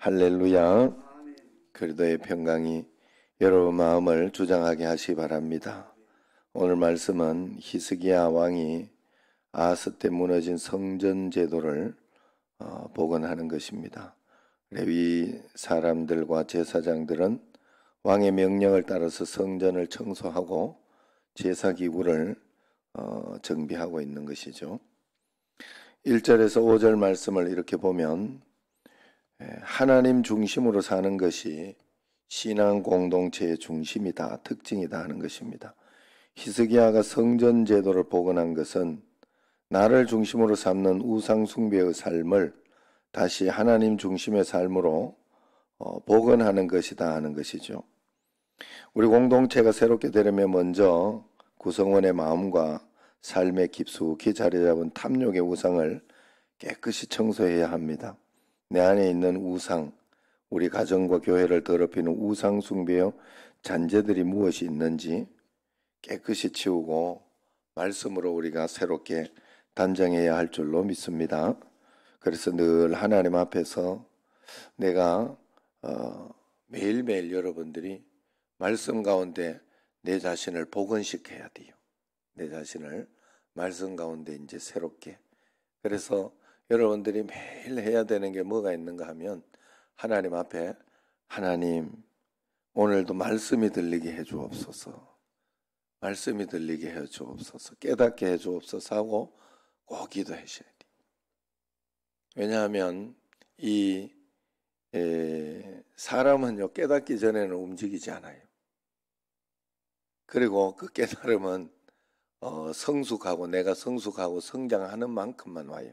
할렐루야. 그리도의 평강이 여러분 마음을 주장하게 하시 바랍니다. 오늘 말씀은 히스기야 왕이 아스 때 무너진 성전 제도를 어, 복원하는 것입니다. 레위 사람들과 제사장들은 왕의 명령을 따라서 성전을 청소하고 제사 기구를 어, 정비하고 있는 것이죠. 1절에서 5절 말씀을 이렇게 보면 예, 하나님 중심으로 사는 것이 신앙 공동체의 중심이다, 특징이다 하는 것입니다. 히스기야가 성전 제도를 복원한 것은 나를 중심으로 삼는 우상 숭배의 삶을 다시 하나님 중심의 삶으로 어, 복원하는 것이다 하는 것이죠. 우리 공동체가 새롭게 되려면 먼저 구성원의 마음과 삶에 깊숙이 자리 잡은 탐욕의 우상을 깨끗이 청소해야 합니다. 내 안에 있는 우상, 우리 가정과 교회를 더럽히는 우상 숭배요 잔재들이 무엇이 있는지 깨끗이 치우고 말씀으로 우리가 새롭게 단장해야 할 줄로 믿습니다. 그래서 늘 하나님 앞에서 내가 어, 매일매일 여러분들이 말씀 가운데 내 자신을 복원시켜야 돼요. 내 자신을 말씀 가운데 이제 새롭게. 그래서 여러분들이 매일 해야 되는 게 뭐가 있는가 하면 하나님 앞에 하나님 오늘도 말씀이 들리게 해 주옵소서. 말씀이 들리게 해 주옵소서. 깨닫게 해 주옵소서 하고 꼭 기도하셔야 돼. 요 왜냐하면 이 에, 사람은요 깨닫기 전에는 움직이지 않아요. 그리고 그 깨달음은 어, 성숙하고 내가 성숙하고 성장하는 만큼만 와요.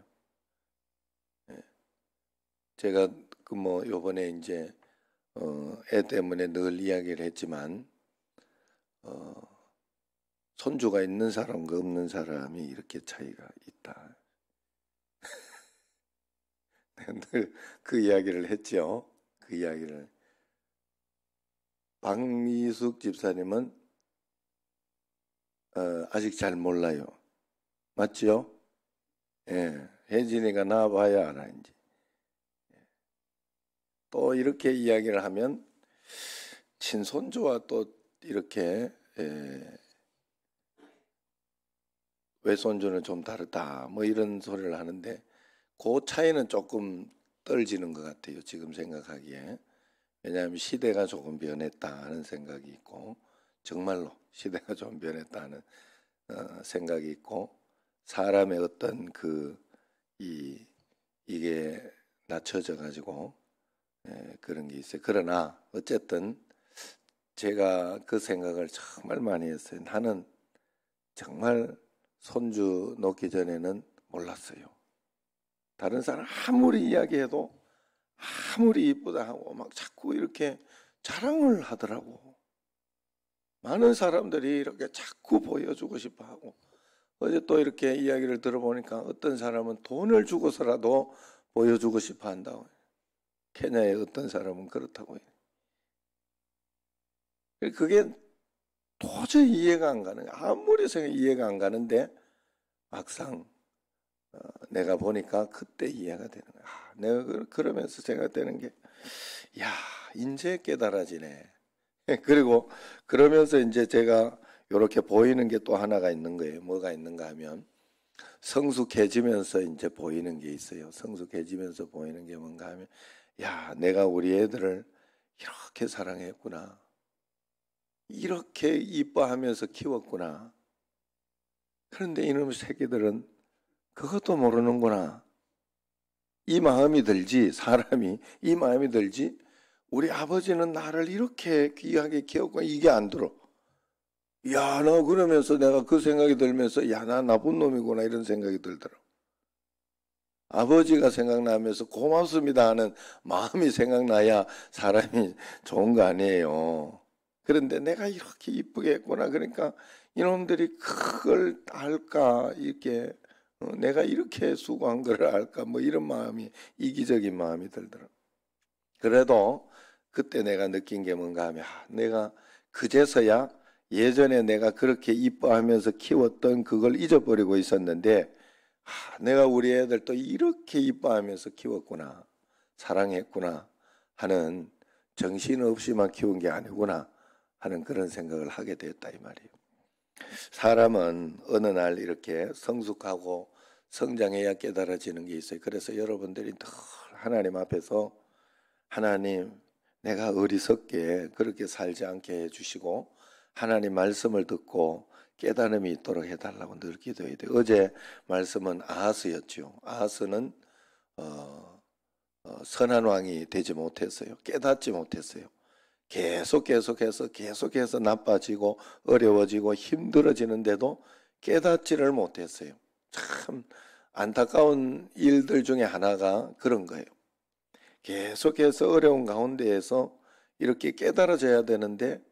제가 그 뭐 요번에 이제 어, 애 때문에 늘 이야기를 했지만 어, 손주가 있는 사람과 없는 사람이 이렇게 차이가 있다. 늘 그 이야기를 했죠. 그 이야기를 박미숙 집사님은 어, 아직 잘 몰라요. 맞지요? 예. 혜진이가 나와봐야 알아, 이제. 또 이렇게 이야기를 하면 친손주와 또 이렇게 예, 외손주는 좀 다르다 뭐 이런 소리를 하는데 그 차이는 조금 떨어지는 것 같아요 지금 생각하기에 왜냐하면 시대가 조금 변했다 하는 생각이 있고 정말로 시대가 좀 변했다는 어, 생각이 있고 사람의 어떤 그 이 이게 낮춰져 가지고 그런 게 있어요. 그러나 어쨌든 제가 그 생각을 정말 많이 했어요. 나는 정말 손주 놓기 전에는 몰랐어요. 다른 사람 아무리 이야기해도 아무리 이쁘다 하고 막 자꾸 이렇게 자랑을 하더라고. 많은 사람들이 이렇게 자꾸 보여주고 싶어 하고. 어제 또 이렇게 이야기를 들어보니까 어떤 사람은 돈을 주고서라도 보여주고 싶어 한다고. 케냐의 어떤 사람은 그렇다고 해 그러니까 그게 도저히 이해가 안 가는, 아무리 생각 이해가 안 가는데 막상 어, 내가 보니까 그때 이해가 되는 거야. 아, 내가 그, 그러면서 생각되는 게, 야, 인제 깨달아지네. 그리고 그러면서 이제 제가 이렇게 보이는 게 또 하나가 있는 거예요. 뭐가 있는가 하면 성숙해지면서 이제 보이는 게 있어요. 성숙해지면서 보이는 게 뭔가 하면 야, 내가 우리 애들을 이렇게 사랑했구나. 이렇게 이뻐하면서 키웠구나. 그런데 이놈의 새끼들은 그것도 모르는구나. 이 마음이 들지, 사람이 이 마음이 들지, 우리 아버지는 나를 이렇게 귀하게 키웠고 이게 안 들어. 야, 너 그러면서 내가 그 생각이 들면서 야, 나 나쁜 놈이구나 이런 생각이 들더라고. 아버지가 생각나면서 고맙습니다 하는 마음이 생각나야 사람이 좋은 거 아니에요. 그런데 내가 이렇게 이쁘게 했구나. 그러니까 이놈들이 그걸 알까? 이렇게 어, 내가 이렇게 수고한 걸 알까? 뭐 이런 마음이 이기적인 마음이 들더라. 그래도 그때 내가 느낀 게 뭔가 하면 아, 내가 그제서야 예전에 내가 그렇게 이뻐하면서 키웠던 그걸 잊어버리고 있었는데 내가 우리 애들 또 이렇게 이뻐하면서 키웠구나. 사랑했구나 하는 정신없이만 키운 게 아니구나 하는 그런 생각을 하게 되었다 이 말이에요. 사람은 어느 날 이렇게 성숙하고 성장해야 깨달아지는 게 있어요. 그래서 여러분들이 늘 하나님 앞에서 하나님 내가 어리석게 그렇게 살지 않게 해주시고 하나님 말씀을 듣고 깨달음이 있도록 해달라고 늘 기도해야 돼 어제 말씀은 아하스였죠. 아하스는 어, 어, 선한 왕이 되지 못했어요. 깨닫지 못했어요. 계속 계속해서 계속해서 나빠지고 어려워지고 힘들어지는데도 깨닫지를 못했어요. 참 안타까운 일들 중에 하나가 그런 거예요. 계속해서 어려운 가운데에서 이렇게 깨달아져야 되는데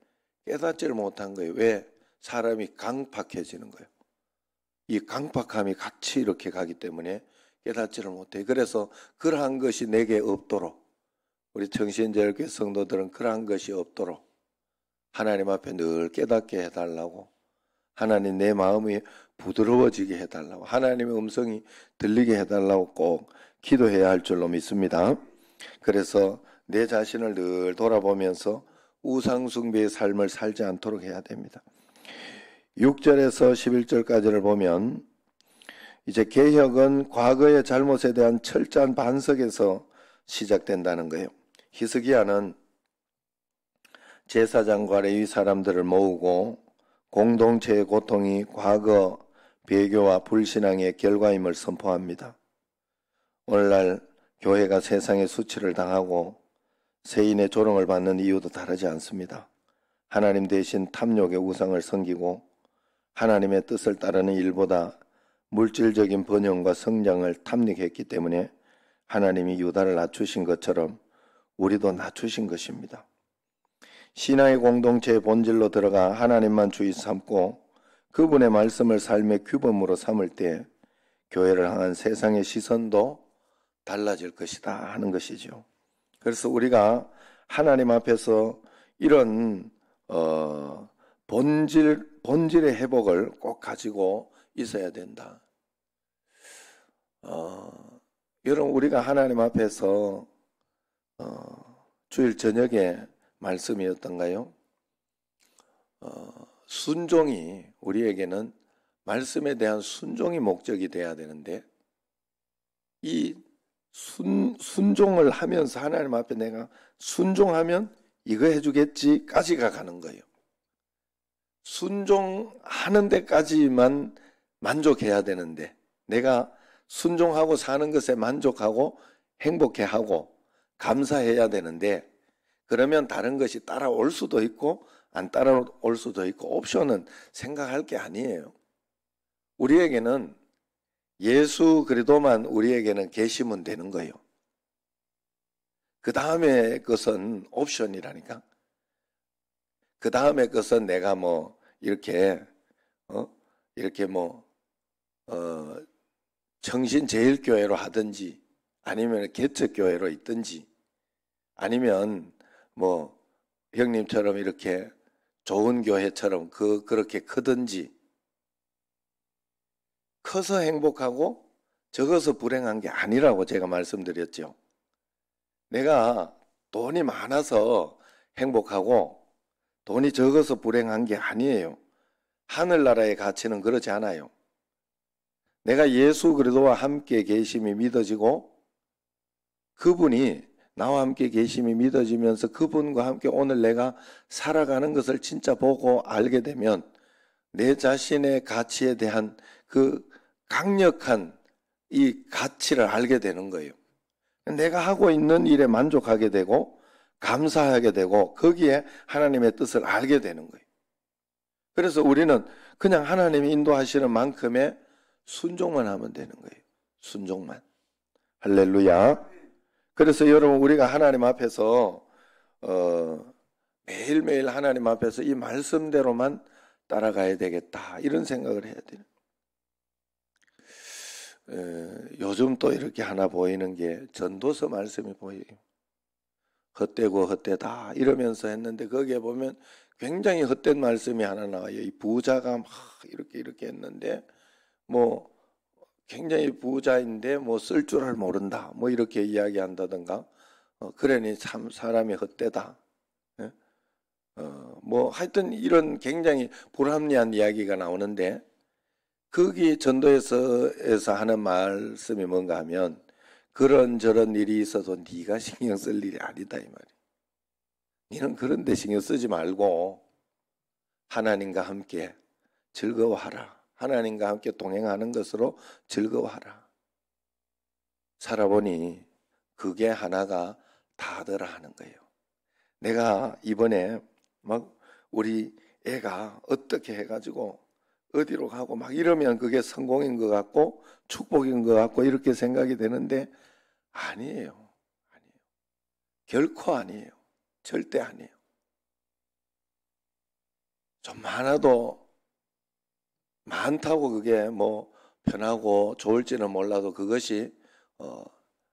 깨닫지를 못한 거예요. 왜? 사람이 강팍해지는 거예요. 이 강팍함이 같이 이렇게 가기 때문에 깨닫지를 못해. 그래서 그러한 것이 내게 없도록 우리 정신제일교 성도들은 그러한 것이 없도록 하나님 앞에 늘 깨닫게 해달라고 하나님 내 마음이 부드러워지게 해달라고 하나님의 음성이 들리게 해달라고 꼭 기도해야 할 줄로 믿습니다. 그래서 내 자신을 늘 돌아보면서 우상숭배의 삶을 살지 않도록 해야 됩니다. 6절에서 11절까지를 보면 이제 개혁은 과거의 잘못에 대한 철저한 반석에서 시작된다는 거예요. 히스기야는 제사장과 레위 사람들을 모으고 공동체의 고통이 과거 배교와 불신앙의 결과임을 선포합니다. 오늘날 교회가 세상의 수치를 당하고 세인의 조롱을 받는 이유도 다르지 않습니다. 하나님 대신 탐욕의 우상을 섬기고 하나님의 뜻을 따르는 일보다 물질적인 번영과 성장을 탐닉했기 때문에 하나님이 유다를 낮추신 것처럼 우리도 낮추신 것입니다. 신앙의 공동체의 본질로 들어가 하나님만 주의 삼고 그분의 말씀을 삶의 규범으로 삼을 때 교회를 향한 세상의 시선도 달라질 것이다 하는 것이죠. 그래서 우리가 하나님 앞에서 이런 어, 본질 본질의 회복을 꼭 가지고 있어야 된다. 어, 여러분 우리가 하나님 앞에서 어, 주일 저녁에 말씀이었던가요? 어, 순종이 우리에게는 말씀에 대한 순종이 목적이 돼야 되는데 이 순, 순종을 하면서 하나님 앞에 내가 순종하면 이거 해주겠지까지가 가는 거예요. 순종하는 데까지만 만족해야 되는데 내가 순종하고 사는 것에 만족하고 행복해하고 감사해야 되는데 그러면 다른 것이 따라올 수도 있고 안 따라올 수도 있고 옵션은 생각할 게 아니에요. 우리에게는 예수 그리도만 우리에게는 계시면 되는 거예요. 그 다음에 것은 옵션이라니까. 그 다음에 것은 내가 뭐 이렇게 어 이렇게 뭐 어 정신 제일 교회로 하든지 아니면 개척 교회로 있든지 아니면 뭐 형님처럼 이렇게 좋은 교회처럼 그 그렇게 크든지 커서 행복하고 적어서 불행한 게 아니라고 제가 말씀드렸죠. 내가 돈이 많아서 행복하고 돈이 적어서 불행한 게 아니에요. 하늘나라의 가치는 그렇지 않아요. 내가 예수 그리스도와 함께 계심이 믿어지고 그분이 나와 함께 계심이 믿어지면서 그분과 함께 오늘 내가 살아가는 것을 진짜 보고 알게 되면 내 자신의 가치에 대한 그 강력한 이 가치를 알게 되는 거예요. 내가 하고 있는 일에 만족하게 되고 감사하게 되고 거기에 하나님의 뜻을 알게 되는 거예요. 그래서 우리는 그냥 하나님이 인도하시는 만큼의 순종만 하면 되는 거예요. 순종만. 할렐루야. 그래서 여러분 우리가 하나님 앞에서 어, 매일매일 하나님 앞에서 이 말씀대로만 따라가야 되겠다 이런 생각을 해야 돼요. 요즘 또 이렇게 하나 보이는 게 전도서 말씀이 보여요. 헛되고 헛되다 이러면서 했는데 거기에 보면 굉장히 헛된 말씀이 하나 나와요. 이 부자가 막 이렇게 이렇게 했는데 뭐 굉장히 부자인데 뭐 쓸 줄을 모른다 뭐 이렇게 이야기한다든가 어, 그러니 참 사람이 헛되다. 예? 어, 뭐 하여튼 이런 굉장히 불합리한 이야기가 나오는데 거기 전도에서 하는 말씀이 뭔가 하면 그런 저런 일이 있어도 네가 신경 쓸 일이 아니다 이말이 너는 그런데 신경 쓰지 말고 하나님과 함께 즐거워하라. 하나님과 함께 동행하는 것으로 즐거워하라. 살아보니 그게 하나가 다더 하는 거예요. 내가 이번에 막 우리 애가 어떻게 해가지고 어디로 가고 막 이러면 그게 성공인 것 같고 축복인 것 같고 이렇게 생각이 되는데 아니에요. 아니에요. 결코 아니에요. 절대 아니에요. 좀 많아도 많다고 그게 뭐 편하고 좋을지는 몰라도 그것이 어,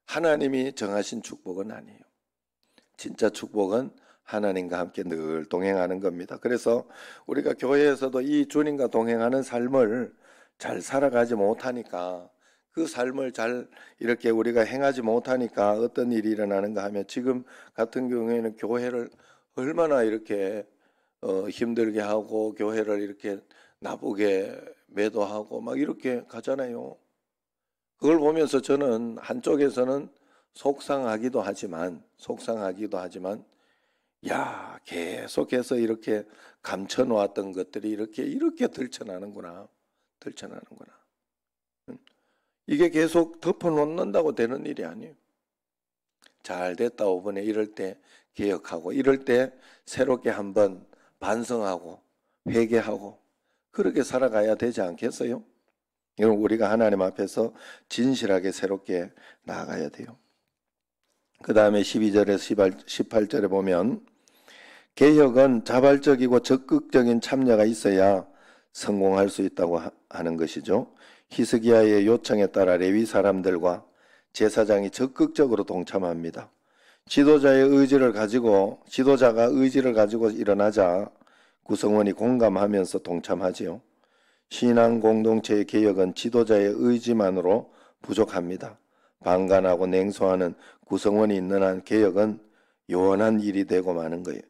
하나님이 정하신 축복은 아니에요. 진짜 축복은 하나님과 함께 늘 동행하는 겁니다. 그래서 우리가 교회에서도 이 주님과 동행하는 삶을 잘 살아가지 못하니까 그 삶을 잘 이렇게 우리가 행하지 못하니까 어떤 일이 일어나는가 하면 지금 같은 경우에는 교회를 얼마나 이렇게 어, 힘들게 하고 교회를 이렇게 나쁘게 매도하고 막 이렇게 가잖아요. 그걸 보면서 저는 한쪽에서는 속상하기도 하지만 속상하기도 하지만 야, 계속해서 이렇게 감춰 놓았던 것들이 이렇게 이렇게 들춰나는구나. 들춰나는구나. 이게 계속 덮어 놓는다고 되는 일이 아니에요. 잘 됐다 5번에 이럴 때 기억하고 이럴 때 새롭게 한번 반성하고 회개하고 그렇게 살아가야 되지 않겠어요? 이건 우리가 하나님 앞에서 진실하게 새롭게 나아가야 돼요. 그 다음에 12절에서 18절에 보면 개혁은 자발적이고 적극적인 참여가 있어야 성공할 수 있다고 하는 것이죠. 히스기야의 요청에 따라 레위 사람들과 제사장이 적극적으로 동참합니다. 지도자의 의지를 가지고 지도자가 의지를 가지고 일어나자 구성원이 공감하면서 동참하지요. 신앙 공동체의 개혁은 지도자의 의지만으로 부족합니다. 방관하고 냉소하는 구성원이 있는 한 개혁은 요원한 일이 되고 마는 거예요.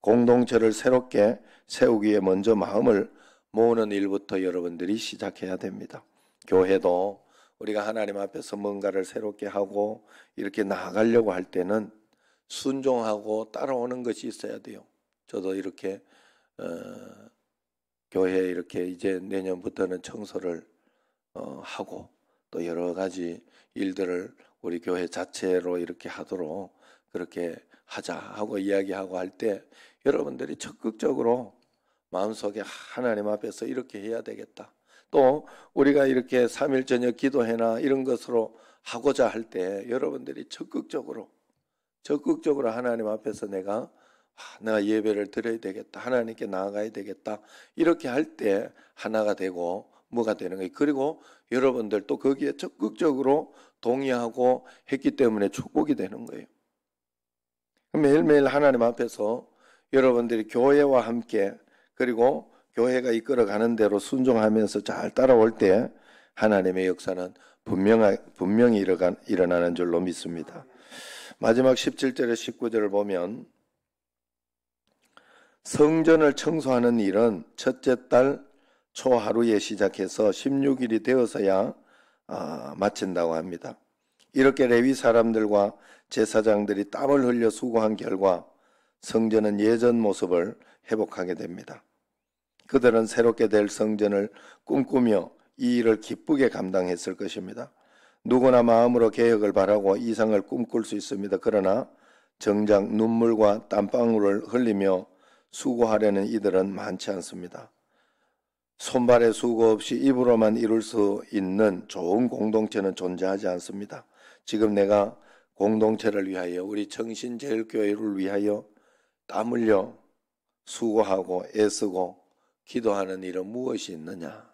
공동체를 새롭게 세우기에 먼저 마음을 모으는 일부터 여러분들이 시작해야 됩니다. 교회도 우리가 하나님 앞에서 뭔가를 새롭게 하고 이렇게 나아가려고 할 때는 순종하고 따라오는 것이 있어야 돼요. 저도 이렇게 어, 교회 이렇게 이제 내년부터는 청소를 어, 하고 또 여러 가지 일들을 우리 교회 자체로 이렇게 하도록 그렇게 하자 하고 이야기하고 할 때 여러분들이 적극적으로 마음속에 하나님 앞에서 이렇게 해야 되겠다. 또 우리가 이렇게 3일 저녁 기도회나 이런 것으로 하고자 할 때 여러분들이 적극적으로 적극적으로 하나님 앞에서 내가 아, 내가 예배를 드려야 되겠다. 하나님께 나아가야 되겠다. 이렇게 할 때 하나가 되고 뭐가 되는 거예요. 그리고 여러분들 또 거기에 적극적으로 동의하고 했기 때문에 축복이 되는 거예요. 매일매일 하나님 앞에서 여러분들이 교회와 함께 그리고 교회가 이끌어가는 대로 순종하면서 잘 따라올 때 하나님의 역사는 분명하, 분명히 일어나, 는 줄로 믿습니다. 마지막 17절에 19절을 보면 성전을 청소하는 일은 첫째 달 초하루에 시작해서 16일이 되어서야 아, 마친다고 합니다. 이렇게 레위 사람들과 제사장들이 땀을 흘려 수고한 결과 성전은 예전 모습을 회복하게 됩니다. 그들은 새롭게 될 성전을 꿈꾸며 이 일을 기쁘게 감당했을 것입니다. 누구나 마음으로 개혁을 바라고 이상을 꿈꿀 수 있습니다. 그러나 정작 눈물과 땀방울을 흘리며 수고하려는 이들은 많지 않습니다. 손발에 수고 없이 입으로만 이룰 수 있는 좋은 공동체는 존재하지 않습니다. 지금 내가 공동체를 위하여 우리 정신제일교회를 위하여 땀 흘려 수고하고 애쓰고 기도하는 일은 무엇이 있느냐?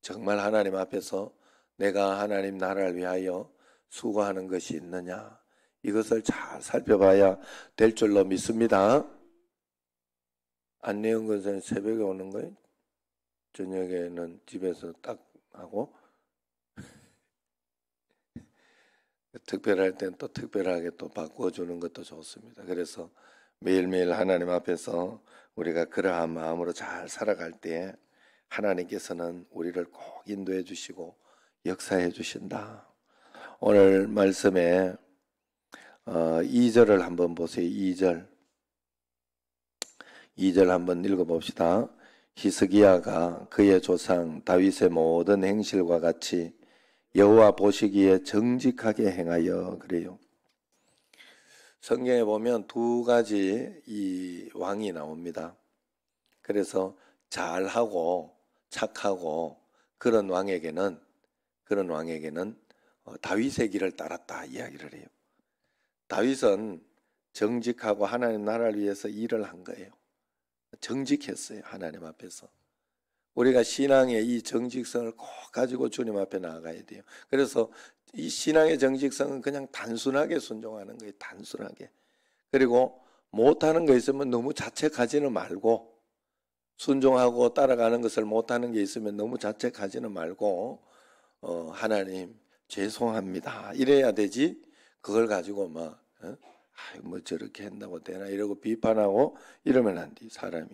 정말 하나님 앞에서 내가 하나님 나라를 위하여 수고하는 것이 있느냐? 이것을 잘 살펴봐야 될 줄로 믿습니다. 안내영 권사님 새벽에 오는 거예요? 저녁에는 집에서 딱 하고 특별할 땐 또 특별하게 또 바꿔주는 것도 좋습니다. 그래서 매일매일 하나님 앞에서 우리가 그러한 마음으로 잘 살아갈 때 하나님께서는 우리를 꼭 인도해 주시고 역사해 주신다. 오늘 말씀에 어, 2절을 한번 보세요. 2절. 2절 한번 읽어봅시다. 히스기야가 그의 조상 다윗의 모든 행실과 같이 여호와 보시기에 정직하게 행하여 그래요. 성경에 보면 두 가지 이 왕이 나옵니다. 그래서 잘하고 착하고 그런 왕에게는 그런 왕에게는 어, 다윗의 길을 따랐다 이야기를 해요. 다윗은 정직하고 하나님 나라를 위해서 일을 한 거예요. 정직했어요. 하나님 앞에서. 우리가 신앙의 이 정직성을 꼭 가지고 주님 앞에 나아가야 돼요. 그래서 이 신앙의 정직성은 그냥 단순하게 순종하는 거예요. 단순하게. 그리고 못하는 거 있으면 너무 자책하지는 말고 순종하고 따라가는 것을 못하는 게 있으면 너무 자책하지는 말고 어, 하나님 죄송합니다. 이래야 되지. 그걸 가지고 막 어? 아유 뭐 저렇게 한다고 되나 이러고 비판하고 이러면 안 돼. 사람이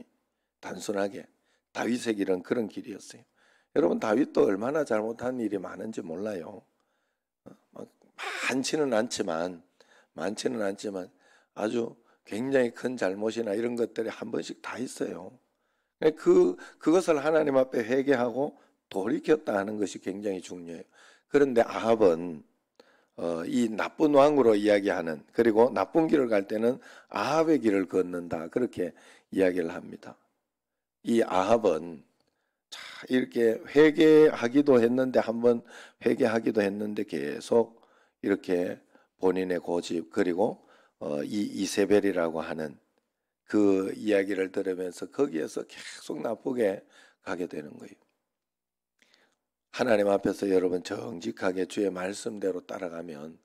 단순하게 다윗의 길은 그런 길이었어요. 여러분 다윗도 얼마나 잘못한 일이 많은지 몰라요. 어, 많지는 않지만 많지는 않지만 아주 굉장히 큰 잘못이나 이런 것들이 한 번씩 다 있어요. 그러니까 그 그것을 하나님 앞에 회개하고 돌이켰다 하는 것이 굉장히 중요해요. 그런데 아합은 어, 이 나쁜 왕으로 이야기하는 그리고 나쁜 길을 갈 때는 아합의 길을 걷는다 그렇게 이야기를 합니다. 이 아합은 이렇게 회개하기도 했는데 한번 회개하기도 했는데 계속 이렇게 본인의 고집 그리고 어, 이 이세벨이라고 하는 그 이야기를 들으면서 거기에서 계속 나쁘게 가게 되는 거예요. 하나님 앞에서 여러분 정직하게 주의 말씀대로 따라가면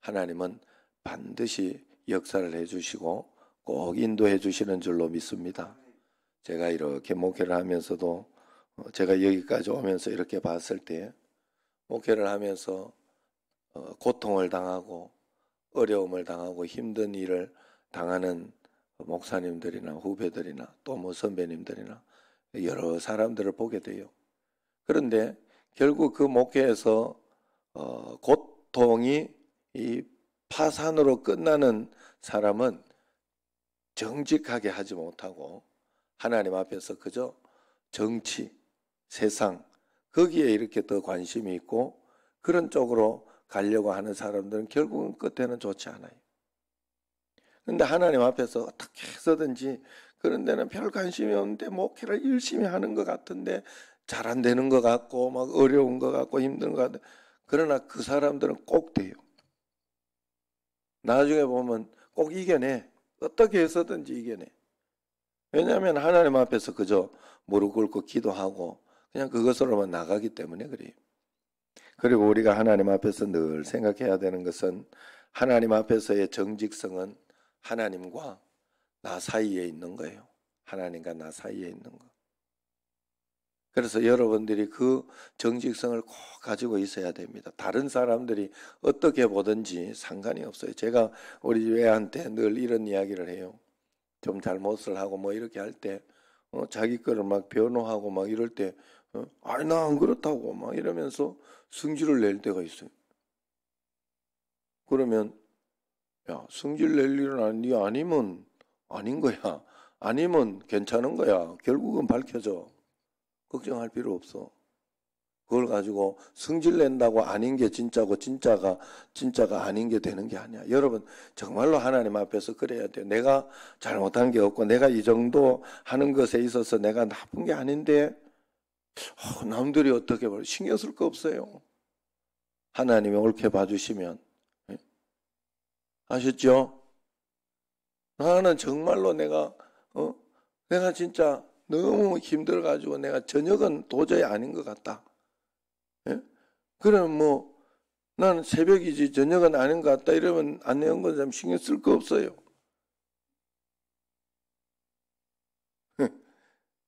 하나님은 반드시 역사를 해주시고 꼭 인도해 주시는 줄로 믿습니다. 제가 이렇게 목회를 하면서도 어, 제가 여기까지 오면서 이렇게 봤을 때 목회를 하면서 어, 고통을 당하고 어려움을 당하고 힘든 일을 당하는 목사님들이나 후배들이나 또 뭐 선배님들이나 여러 사람들을 보게 돼요. 그런데 결국 그 목회에서 어, 고통이 이 파산으로 끝나는 사람은 정직하게 하지 못하고 하나님 앞에서 그저 정치, 세상, 거기에 이렇게 더 관심이 있고 그런 쪽으로 가려고 하는 사람들은 결국은 끝에는 좋지 않아요. 근데 하나님 앞에서 어떻게 해서든지 그런 데는 별 관심이 없는데 목회를 열심히 하는 것 같은데 잘 안 되는 것 같고 막 어려운 것 같고 힘든 것 같은데 그러나 그 사람들은 꼭 돼요. 나중에 보면 꼭 이겨내. 어떻게 해서든지 이겨내. 왜냐하면 하나님 앞에서 그저 무릎 꿇고 기도하고 그냥 그것으로만 나가기 때문에 그래요. 그리고 우리가 하나님 앞에서 늘 생각해야 되는 것은 하나님 앞에서의 정직성은 하나님과 나 사이에 있는 거예요. 하나님과 나 사이에 있는 거. 그래서 여러분들이 그 정직성을 꼭 가지고 있어야 됩니다. 다른 사람들이 어떻게 보든지 상관이 없어요. 제가 우리 외한테 늘 이런 이야기를 해요. 좀 잘못을 하고 뭐 이렇게 할 때 어, 자기 거를 막 변호하고 막 이럴 때 어, 아니 나 안 그렇다고 막 이러면서 승질을 낼 때가 있어요. 그러면 야 승질 낼 일은 아니 아니면 아닌 거야 아니면 괜찮은 거야 결국은 밝혀져 걱정할 필요 없어. 그걸 가지고 성질 낸다고 아닌 게 진짜고 진짜가 진짜가 아닌 게 되는 게 아니야. 여러분 정말로 하나님 앞에서 그래야 돼요. 내가 잘못한 게 없고 내가 이 정도 하는 것에 있어서 내가 나쁜 게 아닌데 어, 남들이 어떻게 봐 신경 쓸 거 없어요. 하나님이 옳게 봐주시면 예? 아셨죠? 나는 정말로 내가 어 내가 진짜 너무 힘들어가지고 내가 저녁은 도저히 아닌 것 같다. 예? 그럼 뭐 나는 새벽이지 저녁은 아닌 것 같다 이러면 안내연건 사 신경 쓸 거 없어요.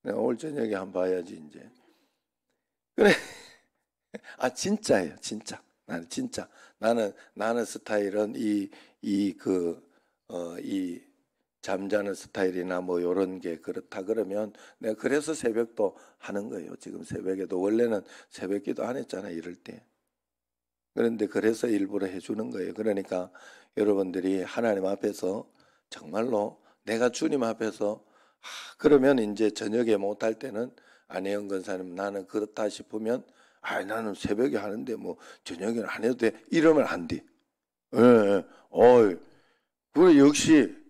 내가 오늘 저녁에 한번 봐야지 이제. 그래. 아 진짜예요, 진짜. 나는 진짜. 나는 나는 스타일은 이 이 그어이 잠자는 스타일이나 뭐 요런 게 그렇다 그러면 내가 네, 그래서 새벽도 하는 거예요. 지금 새벽에도 원래는 새벽 기도 안 했잖아 이럴 때. 그런데 그래서 일부러 해 주는 거예요. 그러니까 여러분들이 하나님 앞에서 정말로 내가 주님 앞에서 아, 그러면 이제 저녁에 못 할 때는 아내영 권사님 나는 그렇다 싶으면 아 나는 새벽에 하는데 뭐 저녁에는 안 해도 돼 이러면 안 돼. 예, 예. 어이 그래 역시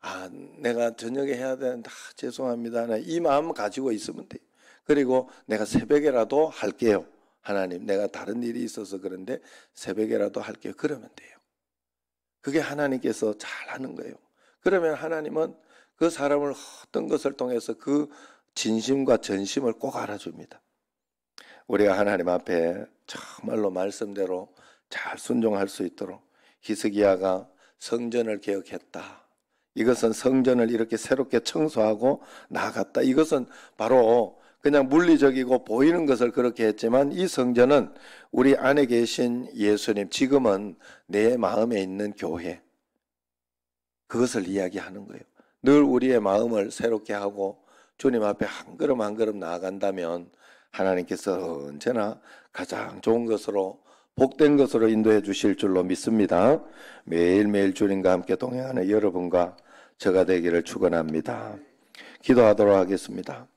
아, 내가 저녁에 해야 되는데, 아, 죄송합니다. 이 마음 가지고 있으면 돼. 그리고 내가 새벽에라도 할게요. 하나님, 내가 다른 일이 있어서 그런데 새벽에라도 할게요. 그러면 돼요. 그게 하나님께서 잘 하는 거예요. 그러면 하나님은 그 사람을 어떤 것을 통해서 그 진심과 전심을 꼭 알아줍니다. 우리가 하나님 앞에 정말로 말씀대로 잘 순종할 수 있도록 히스기야가 성전을 개혁했다. 이것은 성전을 이렇게 새롭게 청소하고 나갔다 이것은 바로 그냥 물리적이고 보이는 것을 그렇게 했지만 이 성전은 우리 안에 계신 예수님, 지금은 내 마음에 있는 교회. 그것을 이야기하는 거예요. 늘 우리의 마음을 새롭게 하고 주님 앞에 한 걸음 한 걸음 나아간다면 하나님께서 언제나 가장 좋은 것으로 복된 것으로 인도해 주실 줄로 믿습니다. 매일매일 주님과 함께 동행하는 여러분과 제가 되기를 축원합니다. 기도하도록 하겠습니다.